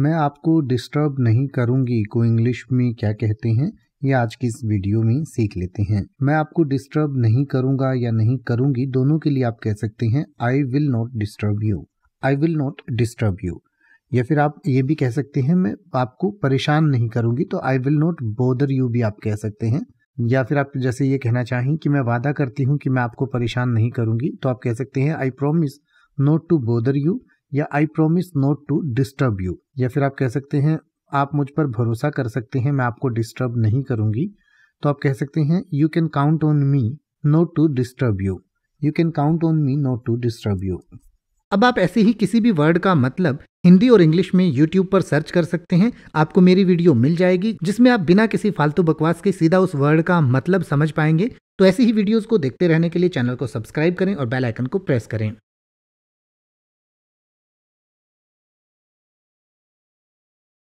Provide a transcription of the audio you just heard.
मैं आपको डिस्टर्ब नहीं करूंगी को इंग्लिश में क्या कहते हैं ये आज की इस वीडियो में सीख लेते हैं मैं आपको डिस्टर्ब नहीं करूंगा या नहीं करूंगी दोनों के लिए आप कह सकते हैं I will not disturb you I will not disturb you या फिर आप ये भी कह सकते हैं मैं आपको परेशान नहीं करूंगी तो I will not bother you भी आप कह सकते हैं या फिर आप जैसे ये कहना चाहें कि मैं वादा करती हूँ कि मैं आपको परेशान नहीं करूंगी तो आप कह सकते हैं I promise not to bother you या I promise not to disturb you या फिर आप कह सकते हैं आप मुझ पर भरोसा कर सकते हैं मैं आपको डिस्टर्ब नहीं करूँगी तो आप कह सकते हैं you can count on me not to disturb you you can count on me not to disturb you अब आप ऐसे ही किसी भी वर्ड का मतलब हिंदी और इंग्लिश में YouTube पर सर्च कर सकते हैं आपको मेरी वीडियो मिल जाएगी जिसमें आप बिना किसी फालतू बकवास के सीधा उस वर्ड का मतलब समझ पाएंगे तो ऐसी ही वीडियोस को देखते रहने के लिए चैनल को सब्सक्राइब करें और बेल आइकन को प्रेस करें